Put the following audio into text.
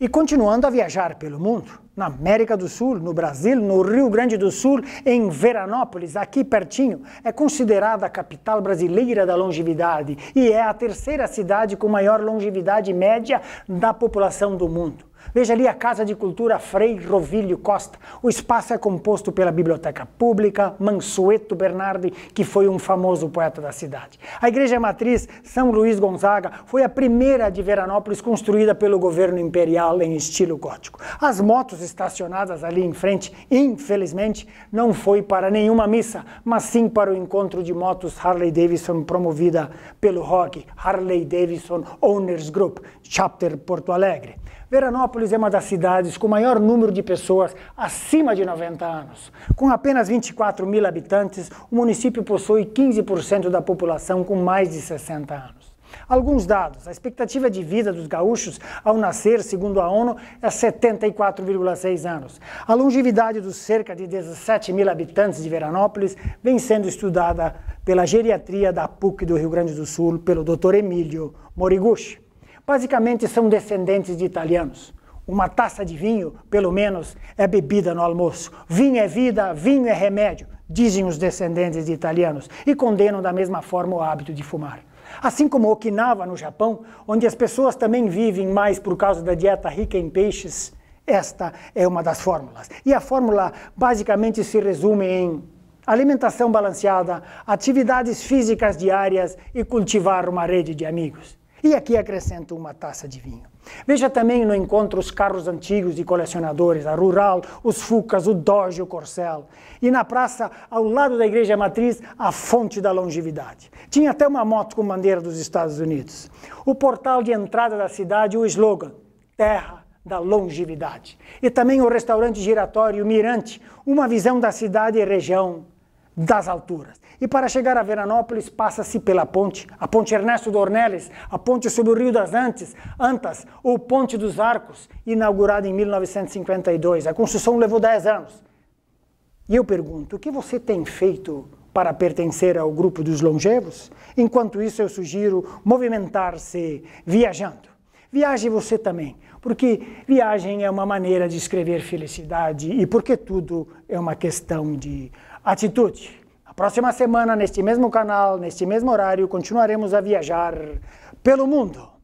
e continuando a viajar pelo mundo, na América do Sul, no Brasil, no Rio Grande do Sul, em Veranópolis, aqui pertinho, é considerada a capital brasileira da longevidade e é a terceira cidade com maior longevidade média da população do mundo. Veja ali a Casa de Cultura Frei Rovilho Costa. O espaço é composto pela Biblioteca Pública, Mansueto Bernardi, que foi um famoso poeta da cidade. A Igreja Matriz São Luís Gonzaga foi a primeira de Veranópolis construída pelo governo imperial em estilo gótico. As motos estacionadas ali em frente, infelizmente, não foi para nenhuma missa, mas sim para o encontro de motos Harley Davidson promovida pelo ROG, Harley Davidson Owners Group, Chapter Porto Alegre. Veranópolis é uma das cidades com maior número de pessoas acima de 90 anos. Com apenas 24 mil habitantes, o município possui 15% da população com mais de 60 anos. Alguns dados. A expectativa de vida dos gaúchos ao nascer, segundo a ONU, é 74,6 anos. A longevidade dos cerca de 17 mil habitantes de Veranópolis vem sendo estudada pela geriatria da PUC do Rio Grande do Sul, pelo Dr. Emílio Moriguchi basicamente são descendentes de italianos. Uma taça de vinho, pelo menos, é bebida no almoço. Vinho é vida, vinho é remédio, dizem os descendentes de italianos, e condenam da mesma forma o hábito de fumar. Assim como Okinawa, no Japão, onde as pessoas também vivem mais por causa da dieta rica em peixes, esta é uma das fórmulas. E a fórmula basicamente se resume em alimentação balanceada, atividades físicas diárias e cultivar uma rede de amigos. E aqui acrescento uma taça de vinho. Veja também no encontro os carros antigos de colecionadores, a Rural, os Fucas, o Doge, o Corcel. E na praça, ao lado da igreja matriz, a fonte da longevidade. Tinha até uma moto com bandeira dos Estados Unidos. O portal de entrada da cidade, o slogan, terra da longevidade. E também o restaurante giratório Mirante, uma visão da cidade e região das alturas. E para chegar a Veranópolis, passa-se pela ponte, a ponte Ernesto Dornelles, a ponte sobre o Rio das Antes, Antas, ou Ponte dos Arcos, inaugurada em 1952. A construção levou 10 anos. E eu pergunto, o que você tem feito para pertencer ao grupo dos longevos? Enquanto isso, eu sugiro movimentar-se viajando. Viaje você também, porque viagem é uma maneira de escrever felicidade e porque tudo é uma questão de atitude. A próxima semana, neste mesmo canal, neste mesmo horário, continuaremos a viajar pelo mundo.